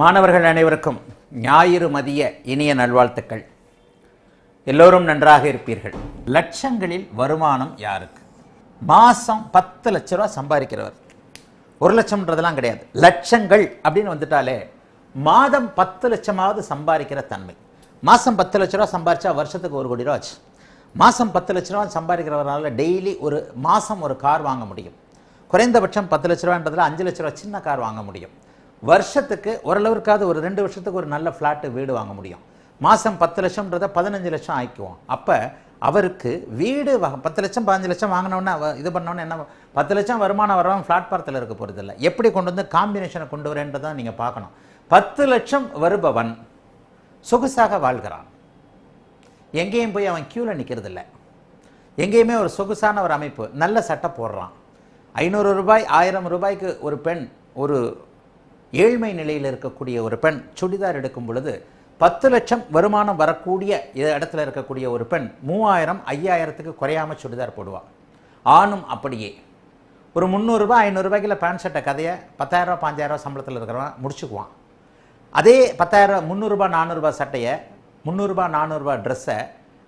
மாணவர்கள் அனைவருக்கும் ஞாயிறு மதிய இனிய நல்வாழ்த்துக்கள் எல்லோரும் நன்றாக இருப்பீர்கள் லட்சங்களில் வருமானம் யாருக்கு மாதம் பத்து லட்ச ரூபா சம்பாதிக்கிறவர் ஒரு லட்சம்ன்றதெல்லாம் கிடையாது லட்சங்கள் அப்படின்னு வந்துட்டாலே மாதம் பத்து லட்சமாவது சம்பாதிக்கிற தன்மை மாதம் பத்து லட்ச ரூபா சம்பாரிச்சா வருஷத்துக்கு ஒரு கோடி ரூபா ஆச்சு மாதம் பத்து லட்ச ரூபா சம்பாதிக்கிறவரால் டெய்லி ஒரு மாதம் ஒரு கார் வாங்க முடியும் குறைந்தபட்சம் பத்து லட்ச ரூபான்றதுல அஞ்சு லட்ச ரூபா சின்ன கார் வாங்க முடியும் வருஷத்துக்கு ஓரளவுக்காவது ஒரு ரெண்டு வருஷத்துக்கு ஒரு நல்ல ஃப்ளாட்டு வீடு வாங்க முடியும் மாதம் பத்து லட்சம்ன்றத பதினஞ்சு லட்சம் ஆக்கிக்குவோம் அப்போ அவருக்கு வீடு பத்து லட்சம் பதினஞ்சு லட்சம் வாங்கினோன்னே இது பண்ணோன்னே என்ன பத்து லட்சம் வருமானம் வரவன் ஃப்ளாட் பார்த்தில் இருக்க போகிறதில்ல எப்படி கொண்டு வந்து காம்பினேஷனை கொண்டு வரேன்றதான் நீங்கள் பார்க்கணும் பத்து லட்சம் வருபவன் சொகுசாக வாழ்கிறான் எங்கேயும் போய் அவன் க்யூவில் நிற்கிறதில்ல எங்கேயுமே ஒரு சொகுசான ஒரு அமைப்பு நல்ல சட்டை போடுறான் ஐநூறு ரூபாய் ஆயிரம் ரூபாய்க்கு ஒரு பெண் ஒரு ஏழ்மை நிலையில் இருக்கக்கூடிய ஒரு பெண் சுடிதார் எடுக்கும் பொழுது பத்து லட்சம் வருமானம் வரக்கூடிய இடத்துல இருக்கக்கூடிய ஒரு பெண் மூவாயிரம் ஐயாயிரத்துக்கு குறையாமல் சுடிதார் போடுவாள் ஆணும் அப்படியே ஒரு முந்நூறுரூபா ஐநூறுரூபாய்க்குள்ள பேண்ட் ஷர்ட்டை கதையை பத்தாயிரரூபா பாஞ்சாயிரரூபா சம்பளத்தில் இருக்கிறவன் முடிச்சுக்குவான் அதே பத்தாயிரரூபா முந்நூறுரூபா நானூறுரூபா சட்டையை முந்நூறுரூபா நானூறுரூபா ட்ரெஸ்ஸை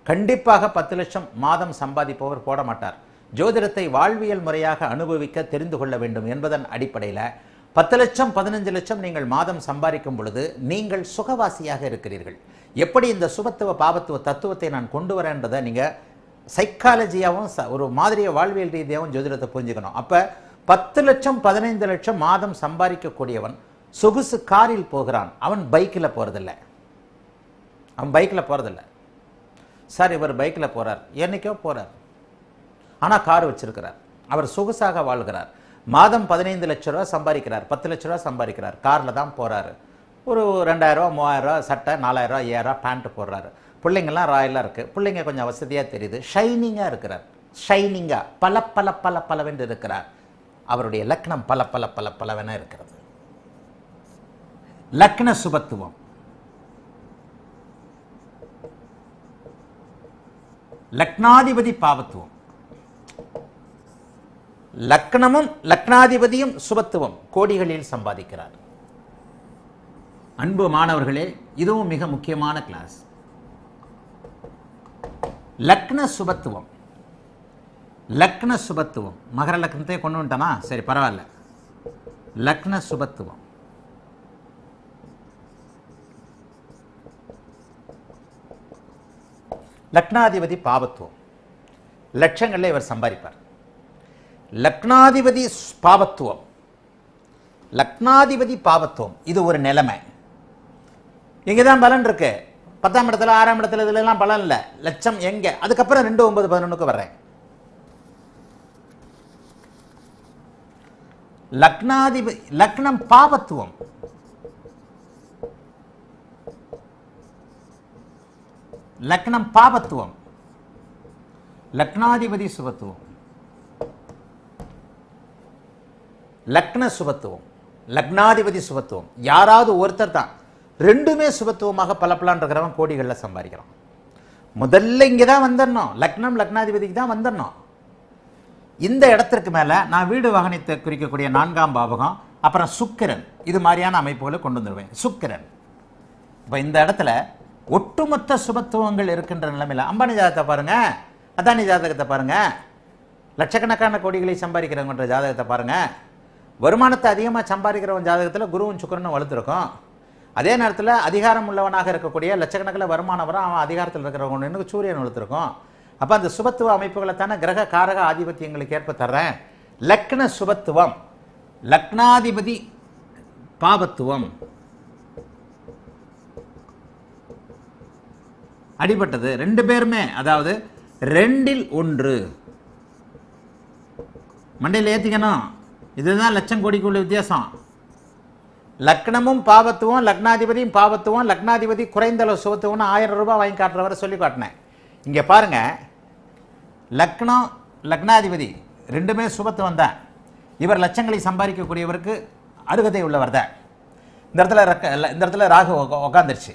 கண்டிப்பாக பத்து லட்சம் மாதம் சம்பாதிப்பவர் போட மாட்டார் ஜோதிடத்தை வாழ்வியல் முறையாக அனுபவிக்க தெரிந்து கொள்ள வேண்டும் என்பதன் அடிப்படையில் பத்து லட்சம் பதினஞ்சு லட்சம் நீங்கள் மாதம் சம்பாதிக்கும் பொழுது நீங்கள் சுகவாசியாக இருக்கிறீர்கள் எப்படி இந்த சுபத்துவ பாபத்துவ தத்துவத்தை நான் கொண்டு வரேன்றதை நீங்கள் சைக்காலஜியாகவும் ஒரு மாதிரிய வாழ்வியல் ரீதியாகவும் ஜோதிடத்தை புரிஞ்சுக்கணும் அப்போ பத்து லட்சம் பதினைந்து லட்சம் மாதம் சம்பாதிக்கக்கூடியவன் சொகுசு காரில் போகிறான் அவன் பைக்கில் போகிறதில்ல அவன் பைக்கில் போகிறதில்ல சார் இவர் பைக்கில் போகிறார் என்றைக்கோ போகிறார் ஆனால் கார் வச்சிருக்கிறார் அவர் சொகுசாக வாழ்கிறார் மாதம் பதினைந்து லட்ச ரூபா சம்பாதிக்கிறார் பத்து லட்ச ரூபா சம்பாதிக்கிறார் காரில் தான் போகிறாரு ஒரு ரெண்டாயிரரூவா மூவாயிரரூவா சட்டை நாலாயிரரூவா ஐயாயிரரூவா பேண்ட்டு போடுறாரு பிள்ளைங்கள்லாம் ராயலாக இருக்குது பிள்ளைங்க கொஞ்சம் வசதியாக தெரியுது ஷைனிங்காக இருக்கிறார் ஷைனிங்காக பல பல பல பலவென்று இருக்கிறார் அவருடைய லக்னம் பல பல பல பலவென இருக்கிறது லக்ன சுபத்துவம் லக்னாதிபதி பாவத்துவம் லக்னமும் லக்னாதிபதியும் சுபத்துவம் கோடிகளில் சம்பாதிக்கிறார் அன்பு மாணவர்களே இதுவும் மிக முக்கியமான கிளாஸ் லக்ன சுபத்துவம் லக்ன சுபத்துவம் மகர லக்னத்தை கொண்டு வந்துட்டானா சரி பரவாயில்ல லக்ன சுபத்துவம் லக்னாதிபதி பாபத்துவம் லட்சங்களில் இவர் சம்பாதிப்பார் லக்னாதிபதி பாவத்துவம் லக்னாதிபதி பாவத்துவம் இது ஒரு நிலைமை இங்கே தான் பலன் இருக்கு பத்தாம் இடத்துல ஆறாம் இடத்துல இதுலலாம் பலன் இல்லை லட்சம் எங்கே அதுக்கப்புறம் ரெண்டு ஒன்பது பதினொன்றுக்கு வர்றேன் லக்னாதிபதி லக்னம் பாவத்துவம் லக்னம் பாபத்துவம் லக்னாதிபதி சுபத்துவம் லக்ன சுபத்துவம் லக்னாதிபதி சுபத்துவம் யாராவது ஒருத்தர் தான் ரெண்டுமே சுபத்துவமாக பல இருக்கிறவன் கோடிகளில் சம்பாதிக்கிறான் முதல்ல இங்கே தான் வந்துடணும் லக்னம் லக்னாதிபதிக்கு தான் வந்துடணும் இந்த இடத்திற்கு மேலே நான் வீடு வாகனத்தை குறிக்கக்கூடிய நான்காம் பாவகம் அப்புறம் சுக்கிரன் இது மாதிரியான அமைப்புகளை கொண்டு வந்துடுவேன் சுக்கிரன் இப்போ இந்த இடத்துல ஒட்டுமொத்த சுபத்துவங்கள் இருக்கின்ற நிலைமையில் அம்பானி ஜாதகத்தை பாருங்கள் அதானி ஜாதகத்தை பாருங்கள் லட்சக்கணக்கான கோடிகளை சம்பாதிக்கிறவங்கன்ற ஜாதகத்தை பாருங்கள் வருமானத்தை அதிகமாக சம்பாதிக்கிறவன் ஜாதகத்தில் குருவும் சுக்கரனும் வலுத்திருக்கும் அதே நேரத்தில் அதிகாரம் உள்ளவனாக இருக்கக்கூடிய லட்சக்கணக்கில் வருமானம் வரும் அவன் அதிகாரத்தில் இருக்கிறவங்க சூரியன் வலுத்திருக்கும் அப்போ அந்த சுபத்துவ அமைப்புகளை தானே கிரக காரக ஆதிபத்தியங்களுக்கு ஏற்ப தர்றேன் லக்ன சுபத்துவம் லக்னாதிபதி பாபத்துவம் அடிபட்டது ரெண்டு பேருமே அதாவது ரெண்டில் ஒன்று மண்டையில் ஏற்றிக்கணும் இதுதான் லட்சம் கோடிக்கு உள்ள வித்தியாசம் லக்னமும் பாவத்துவம் லக்னாதிபதியும் பாவத்துவம் லக்னாதிபதி குறைந்த அளவு சுகத்துவம்னு ஆயிரம் ரூபாய் வாங்கி காட்டுறவரை சொல்லி காட்டினேன் இங்கே பாருங்கள் லக்னம் லக்னாதிபதி ரெண்டுமே சுபத்து வந்தேன் இவர் லட்சங்களை சம்பாதிக்கக்கூடியவருக்கு அருகதை உள்ளவர் தான் இந்த இடத்துல இந்த இடத்துல ராகு உக்காந்துருச்சு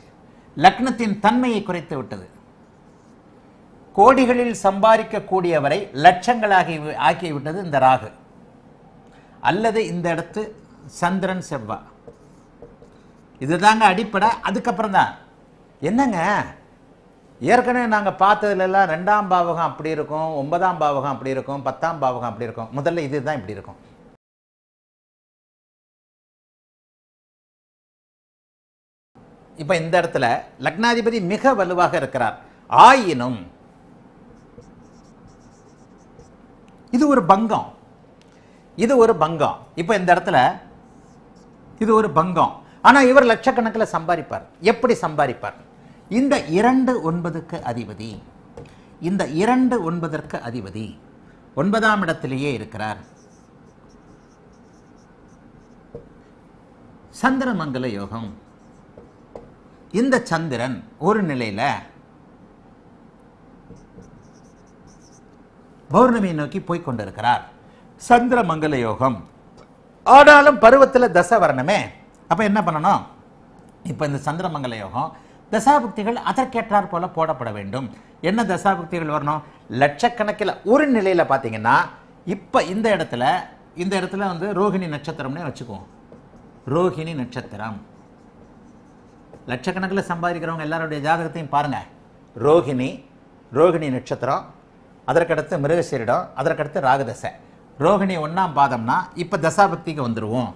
லக்னத்தின் தன்மையை குறைத்து விட்டது கோடிகளில் சம்பாதிக்கக்கூடியவரை லட்சங்களாகி ஆக்கிவிட்டது இந்த ராகு அல்லது இந்த இடத்து சந்திரன் செவ்வா இதுதாங்க அடிப்படை அதுக்கப்புறம் தான் என்னங்க ஏற்கனவே நாங்கள் பார்த்ததுலலாம் ரெண்டாம் பாவகம் அப்படி இருக்கும் ஒன்பதாம் பாவகம் அப்படி இருக்கும் பத்தாம் பாவகம் அப்படி இருக்கும் முதல்ல இது தான் இப்படி இருக்கும் இப்போ இந்த இடத்துல லக்னாதிபதி மிக வலுவாக இருக்கிறார் ஆயினும் இது ஒரு பங்கம் இது ஒரு பங்கம் இப்போ இந்த இடத்துல இது ஒரு பங்கம் ஆனால் இவர் லட்சக்கணக்கில் சம்பாதிப்பார் எப்படி சம்பாதிப்பார் இந்த இரண்டு ஒன்பதுக்கு அதிபதி இந்த இரண்டு ஒன்பதற்கு அதிபதி ஒன்பதாம் இடத்திலேயே இருக்கிறார் சந்திரமங்கல யோகம் இந்த சந்திரன் ஒரு நிலையில் பௌர்ணமியை நோக்கி போய்கொண்டிருக்கிறார் சந்திர மங்கள யோகம் ஆனாலும் பருவத்தில் தசை வரணுமே அப்போ என்ன பண்ணணும் இப்போ இந்த மங்கள யோகம் தசாபுக்திகள் அதற்கேற்றார் போல போடப்பட வேண்டும் என்ன தசாபுக்திகள் வரணும் லட்சக்கணக்கில் ஒரு நிலையில் பார்த்தீங்கன்னா இப்போ இந்த இடத்துல இந்த இடத்துல வந்து ரோஹிணி நட்சத்திரம்னே வச்சுக்குவோம் ரோஹிணி நட்சத்திரம் லட்சக்கணக்கில் சம்பாதிக்கிறவங்க எல்லாருடைய ஜாதகத்தையும் பாருங்கள் ரோஹிணி ரோஹிணி நட்சத்திரம் அதற்கடுத்து மிருகசீரிடம் அதற்கடுத்து ராகதசை ரோஹிணி ஒன்றாம் பாதம்னா இப்போ தசாபக்திக்கு வந்துடுவோம்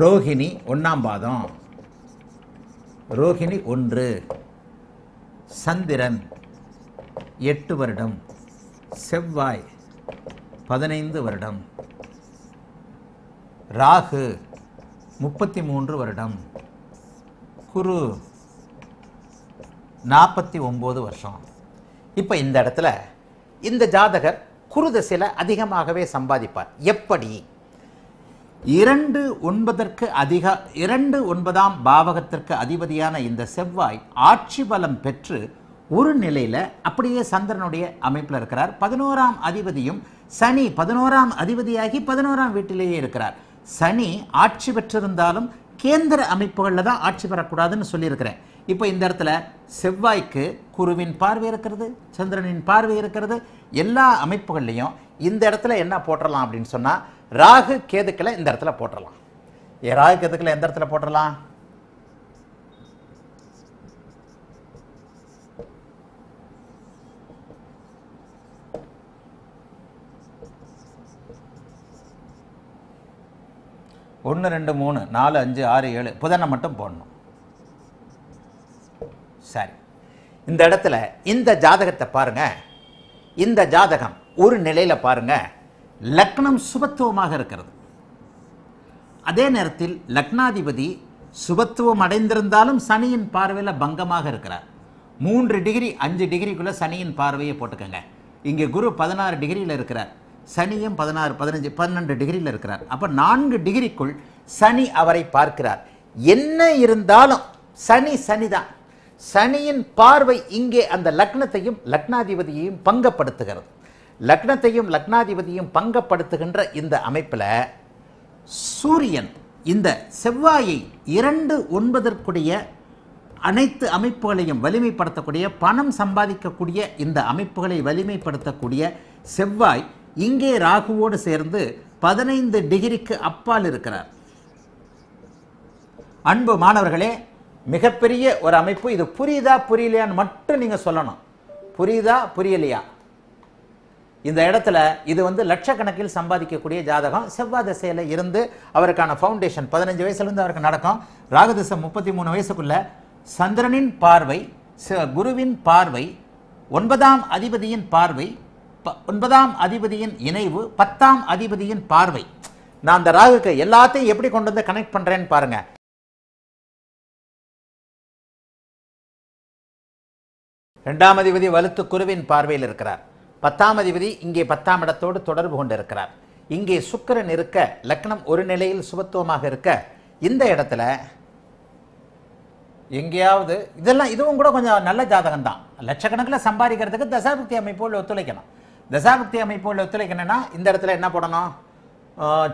ரோஹிணி ஒன்றாம் பாதம் ரோஹிணி ஒன்று சந்திரன் எட்டு வருடம் செவ்வாய் பதினைந்து வருடம் ராகு முப்பத்தி மூன்று வருடம் குரு நாற்பத்தி ஒம்பது வருஷம் இப்போ இந்த இடத்துல இந்த ஜாதகர் குருதசையில் அதிகமாகவே சம்பாதிப்பார் எப்படி இரண்டு ஒன்பதற்கு அதிக இரண்டு ஒன்பதாம் பாவகத்திற்கு அதிபதியான இந்த செவ்வாய் ஆட்சி பலம் பெற்று ஒரு நிலையில் அப்படியே சந்திரனுடைய அமைப்பில் இருக்கிறார் பதினோராம் அதிபதியும் சனி பதினோராம் அதிபதியாகி பதினோராம் வீட்டிலேயே இருக்கிறார் சனி ஆட்சி பெற்றிருந்தாலும் கேந்திர அமைப்புகளில் தான் ஆட்சி பெறக்கூடாதுன்னு சொல்லியிருக்கிறேன் இப்போ இந்த இடத்துல செவ்வாய்க்கு குருவின் பார்வை இருக்கிறது சந்திரனின் பார்வை இருக்கிறது எல்லா அமைப்புகள்லையும் இந்த இடத்துல என்ன போட்டுடலாம் அப்படின்னு சொன்னால் ராகு கேதுக்களை இந்த இடத்துல போட்டுடலாம் ராகு கேதுக்களை எந்த இடத்துல போட்டுடலாம் ஒன்று ரெண்டு மூணு நாலு அஞ்சு ஆறு ஏழு புதனை மட்டும் போடணும் சரி இந்த இடத்துல இந்த ஜாதகத்தை பாருங்க இந்த ஜாதகம் ஒரு நிலையில் பாருங்க லக்னம் சுபத்துவமாக இருக்கிறது அதே நேரத்தில் லக்னாதிபதி சுபத்துவம் அடைந்திருந்தாலும் சனியின் பார்வையில் பங்கமாக இருக்கிறார் மூன்று டிகிரி அஞ்சு டிகிரிக்குள்ளே சனியின் பார்வையை போட்டுக்கோங்க இங்கே குரு பதினாறு டிகிரியில் இருக்கிறார் சனியும் பதினாறு பதினஞ்சு பன்னெண்டு டிகிரியில் இருக்கிறார் அப்போ நான்கு டிகிரிக்குள் சனி அவரை பார்க்கிறார் என்ன இருந்தாலும் சனி சனி தான் சனியின் பார்வை இங்கே அந்த லக்னத்தையும் லக்னாதிபதியையும் பங்கப்படுத்துகிறது லக்னத்தையும் லக்னாதிபதியும் பங்கப்படுத்துகின்ற இந்த அமைப்பில் சூரியன் இந்த செவ்வாயை இரண்டு ஒன்பதற்குடைய அனைத்து அமைப்புகளையும் வலிமைப்படுத்தக்கூடிய பணம் சம்பாதிக்கக்கூடிய இந்த அமைப்புகளை வலிமைப்படுத்தக்கூடிய செவ்வாய் இங்கே ராகுவோடு சேர்ந்து பதினைந்து டிகிரிக்கு அப்பால் இருக்கிறார் அன்பு மாணவர்களே மிகப்பெரிய ஒரு அமைப்பு இது புரியுதா புரியலையான்னு மட்டும் நீங்கள் சொல்லணும் புரியுதா புரியலையா இந்த இடத்துல இது வந்து லட்சக்கணக்கில் சம்பாதிக்கக்கூடிய ஜாதகம் செவ்வாய் திசையில் இருந்து அவருக்கான ஃபவுண்டேஷன் பதினஞ்சு வயசுலேருந்து அவருக்கு நடக்கும் ராகதிசை முப்பத்தி மூணு வயசுக்குள்ள சந்திரனின் பார்வை குருவின் பார்வை ஒன்பதாம் அதிபதியின் பார்வை ஒன்பதாம் அதிபதியின் இணைவு பத்தாம் அதிபதியின் பார்வை நான் அந்த ராகுக்கு எல்லாத்தையும் எப்படி கொண்டு வந்து கனெக்ட் பண்ணுறேன்னு பாருங்கள் ரெண்டாம் அதிபதி வலுத்து குருவின் பார்வையில் இருக்கிறார் பத்தாம் அதிபதி இங்கே பத்தாம் இடத்தோடு தொடர்பு கொண்டிருக்கிறார் இங்கே சுக்கரன் இருக்க லக்னம் ஒரு நிலையில் சுபத்துவமாக இருக்க இந்த இடத்துல எங்கேயாவது இதெல்லாம் இதுவும் கூட கொஞ்சம் நல்ல ஜாதகம் தான் லட்சக்கணக்கில் சம்பாதிக்கிறதுக்கு தசாபக்தி அமைப்போல் ஒத்துழைக்கணும் தசாபக்தி அமைப்போல் ஒத்துழைக்கணும்னா இந்த இடத்துல என்ன போடணும்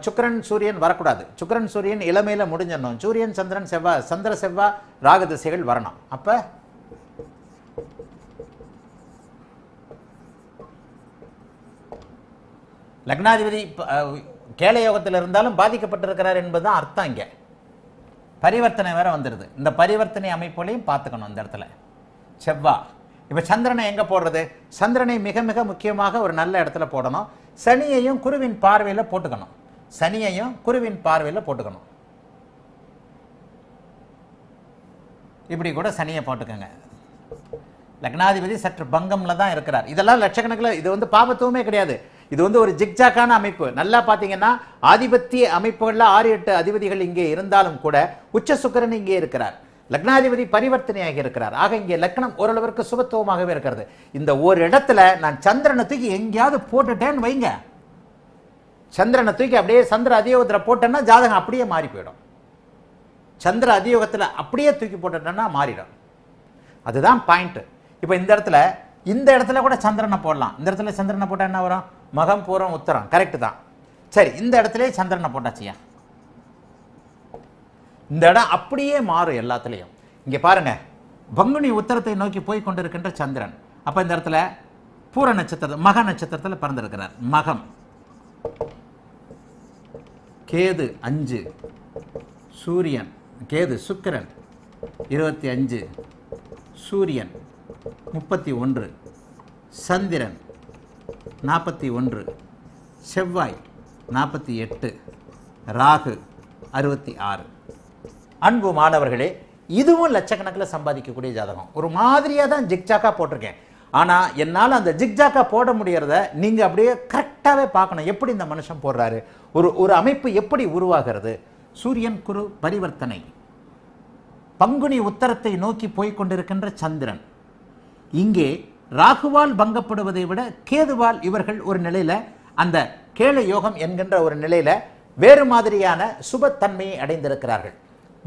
சுக்கரன் சூரியன் வரக்கூடாது சுக்கரன் சூரியன் இளமையில் முடிஞ்சிடணும் சூரியன் சந்திரன் செவ்வாய் சந்திர செவ்வாய் ராகு திசைகள் வரணும் அப்போ லக்னாதிபதி கேள யோகத்தில் இருந்தாலும் பாதிக்கப்பட்டிருக்கிறார் என்பது தான் அர்த்தம் இங்கே பரிவர்த்தனை வேற வந்துடுது இந்த பரிவர்த்தனை அமைப்புகளையும் பார்த்துக்கணும் அந்த இடத்துல செவ்வா இப்போ சந்திரனை எங்கே போடுறது சந்திரனை மிக மிக முக்கியமாக ஒரு நல்ல இடத்துல போடணும் சனியையும் குருவின் பார்வையில் போட்டுக்கணும் சனியையும் குருவின் பார்வையில் போட்டுக்கணும் இப்படி கூட சனியை போட்டுக்கோங்க லக்னாதிபதி சற்று பங்கம்ல தான் இருக்கிறார் இதெல்லாம் லட்சக்கணக்கில் இது வந்து பாபத்துவமே கிடையாது இது வந்து ஒரு ஜிக்ஜாக்கான அமைப்பு நல்லா பார்த்தீங்கன்னா ஆதிபத்திய அமைப்புகளில் ஆறு எட்டு அதிபதிகள் இங்கே இருந்தாலும் கூட உச்ச சுக்கரன் இங்கே இருக்கிறார் லக்னாதிபதி பரிவர்த்தனையாக இருக்கிறார் ஆக இங்கே லக்னம் ஓரளவிற்கு சுபத்துவமாகவே இருக்கிறது இந்த ஒரு இடத்துல நான் சந்திரனை தூக்கி எங்கேயாவது போட்டுட்டேன்னு வைங்க சந்திரனை தூக்கி அப்படியே சந்திர அதியோகத்தில் போட்டேன்னா ஜாதகம் அப்படியே மாறி போயிடும் சந்திர அதியோகத்தில் அப்படியே தூக்கி போட்டுட்டேன்னா மாறிடும் அதுதான் பாயிண்ட்டு இப்போ இந்த இடத்துல இந்த இடத்துல கூட சந்திரனை போடலாம் இந்த இடத்துல சந்திரனை போட்டால் என்ன வரும் மகம் பூரம் உத்தரம் கரெக்டு தான் சரி இந்த இடத்துல சந்திரனை போட்டாச்சியா இந்த இடம் அப்படியே மாறும் எல்லாத்துலேயும் இங்கே பாருங்க பங்குனி உத்தரத்தை நோக்கி போய் கொண்டிருக்கின்ற சந்திரன் அப்போ இந்த இடத்துல பூர நட்சத்திர மக நட்சத்திரத்தில் பிறந்திருக்கிறார் மகம் கேது அஞ்சு சூரியன் கேது சுக்கிரன் இருபத்தி அஞ்சு சூரியன் முப்பத்தி ஒன்று சந்திரன் நாற்பத்தி ஒன்று செவ்வாய் நாற்பத்தி எட்டு ராகு அறுபத்தி ஆறு அன்பு மாணவர்களே இதுவும் லட்சக்கணக்கில் சம்பாதிக்கக்கூடிய ஜாதகம் ஒரு மாதிரியாக தான் ஜிக்ஜாக்கா போட்டிருக்கேன் ஆனால் என்னால் அந்த ஜிக்ஜாக்கா போட முடியறத நீங்கள் அப்படியே கரெக்டாகவே பார்க்கணும் எப்படி இந்த மனுஷன் போடுறாரு ஒரு ஒரு அமைப்பு எப்படி உருவாகிறது சூரியன் குரு பரிவர்த்தனை பங்குனி உத்தரத்தை நோக்கி போய்கொண்டிருக்கின்ற சந்திரன் இங்கே ராகுவால் பங்கப்படுவதை விட கேதுவால் இவர்கள் ஒரு நிலையில் அந்த கேள யோகம் என்கின்ற ஒரு நிலையில் வேறு மாதிரியான சுபத்தன்மையை அடைந்திருக்கிறார்கள்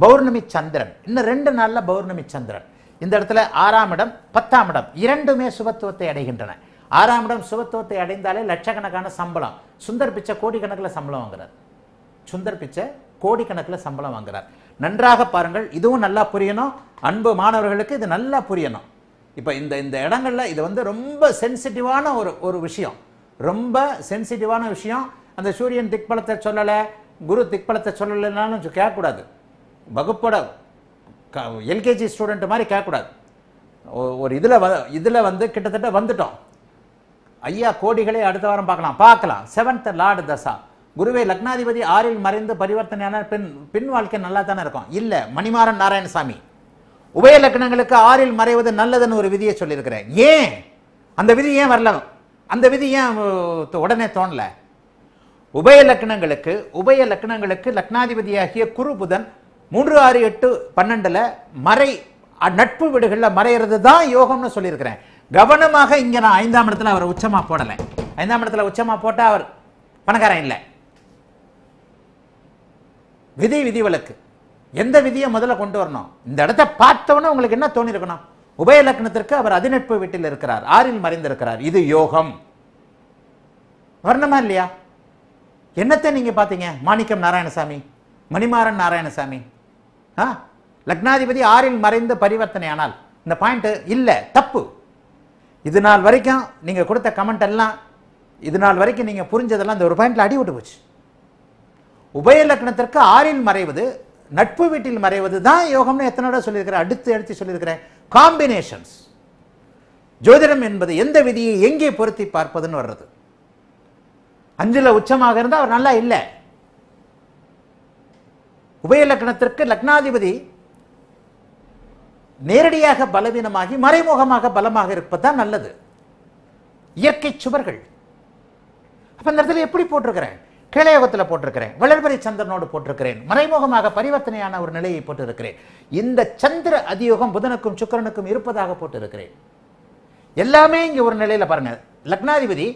பௌர்ணமி சந்திரன் இன்னும் ரெண்டு நாளில் பௌர்ணமி சந்திரன் இந்த இடத்துல ஆறாம் இடம் பத்தாம் இடம் இரண்டுமே சுபத்துவத்தை அடைகின்றன ஆறாம் இடம் சுபத்துவத்தை அடைந்தாலே லட்சக்கணக்கான சம்பளம் சுந்தர் பிச்சை கோடிக்கணக்கில் சம்பளம் வாங்குறார் சுந்தர் பிச்சை கோடிக்கணக்கில் சம்பளம் வாங்குறார் நன்றாக பாருங்கள் இதுவும் நல்லா புரியணும் அன்பு மாணவர்களுக்கு இது நல்லா புரியணும் இப்போ இந்த இந்த இடங்களில் இது வந்து ரொம்ப சென்சிட்டிவான ஒரு ஒரு விஷயம் ரொம்ப சென்சிட்டிவான விஷயம் அந்த சூரியன் திக்பலத்தை சொல்லலை குரு திக்பலத்தை சொல்லலைனாலும் கேட்கக்கூடாது வகுப்போட க எல்கேஜி ஸ்டூடெண்ட் மாதிரி கேட்கக்கூடாது ஒரு இதில் வ இதில் வந்து கிட்டத்தட்ட வந்துட்டோம் ஐயா கோடிகளே அடுத்த வாரம் பார்க்கலாம் பார்க்கலாம் செவன்த் லார்டு தசா குருவே லக்னாதிபதி ஆறில் மறைந்து பரிவர்த்தனையான பின் பின் வாழ்க்கை நல்லா தானே இருக்கும் இல்லை மணிமாறன் நாராயணசாமி உபய லக்னங்களுக்கு ஆறில் மறைவது நல்லதுன்னு ஒரு விதியை சொல்லியிருக்கிறேன் ஏன் அந்த விதி ஏன் வரல அந்த விதி ஏன் உடனே தோணல உபய லக்னங்களுக்கு உபய லக்னங்களுக்கு லக்னாதிபதியாகிய குரு புதன் மூன்று ஆறு எட்டு பன்னெண்டில் மறை நட்பு வீடுகளில் மறைகிறது தான் யோகம்னு சொல்லியிருக்கிறேன் கவனமாக இங்கே நான் ஐந்தாம் இடத்துல அவர் உச்சமாக போடலை ஐந்தாம் இடத்துல உச்சமாக போட்டால் அவர் பணக்காரன் இல்லை விதி விதி வழக்கு எந்த விதியை முதல்ல கொண்டு வரணும் இந்த இடத்த பார்த்தவொன்னே உங்களுக்கு என்ன தோணிருக்கணும் உபய லக்னத்திற்கு அவர் அதிநட்பு வீட்டில் இருக்கிறார் ஆறில் மறைந்திருக்கிறார் இது யோகம் வரணுமா இல்லையா என்னத்தை நீங்கள் பார்த்தீங்க மாணிக்கம் நாராயணசாமி மணிமாறன் நாராயணசாமி ஆ லக்னாதிபதி ஆறில் மறைந்த பரிவர்த்தனை ஆனால் இந்த பாயிண்ட்டு இல்லை தப்பு இது நாள் வரைக்கும் நீங்கள் கொடுத்த கமெண்ட் எல்லாம் இது நாள் வரைக்கும் நீங்கள் புரிஞ்சதெல்லாம் இந்த ஒரு பாயிண்ட்ல அடி விட்டு போச்சு உபய லக்னத்திற்கு ஆறில் மறைவது நட்பு வீட்டில் மறைவது தான் யோகம்னு எத்தனோட சொல்லியிருக்கிறேன் அடுத்து அடுத்து சொல்லியிருக்கிறேன் காம்பினேஷன்ஸ் ஜோதிடம் என்பது எந்த விதியை எங்கே பொருத்தி பார்ப்பதுன்னு வர்றது அஞ்சில் உச்சமாக இருந்தால் அவர் நல்லா இல்லை உபய லக்னத்திற்கு லக்னாதிபதி நேரடியாக பலவீனமாகி மறைமுகமாக பலமாக இருப்பதுதான் நல்லது இயற்கை சுவர்கள் அப்போ அந்த இடத்துல எப்படி போட்டிருக்கிறேன் கேளயோகத்தில் போட்டிருக்கிறேன் வளர்பறை சந்திரனோடு போட்டிருக்கிறேன் மறைமுகமாக பரிவர்த்தனையான ஒரு நிலையை போட்டிருக்கிறேன் இந்த சந்திர அதியோகம் புதனுக்கும் சுக்கரனுக்கும் இருப்பதாக போட்டிருக்கிறேன் எல்லாமே இங்கே ஒரு நிலையில் பாருங்க லக்னாதிபதி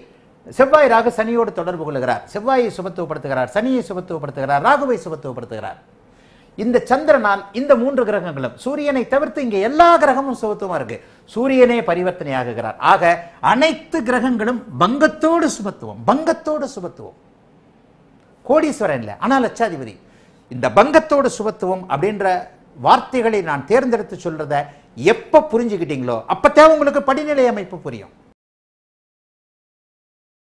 செவ்வாய் ராகு சனியோடு தொடர்பு கொள்கிறார் செவ்வாயை சுபத்துவப்படுத்துகிறார் சனியை சுபத்துவப்படுத்துகிறார் ராகுவை சுபத்துவப்படுத்துகிறார் இந்த சந்திரனால் இந்த மூன்று கிரகங்களும் சூரியனை தவிர்த்து இங்கே எல்லா கிரகமும் சுபத்துவமா இருக்கு சூரியனே பரிவர்த்தனை ஆகுகிறார் ஆக அனைத்து கிரகங்களும் பங்கத்தோடு சுபத்துவம் பங்கத்தோடு சுபத்துவம் கோடீஸ்வரன் இல்லை ஆனால் லட்சாதிபதி இந்த பங்கத்தோடு சுபத்துவம் அப்படின்ற வார்த்தைகளை நான் தேர்ந்தெடுத்து சொல்றத எப்போ புரிஞ்சுக்கிட்டீங்களோ அப்போத்தான் உங்களுக்கு படிநிலை அமைப்பு புரியும்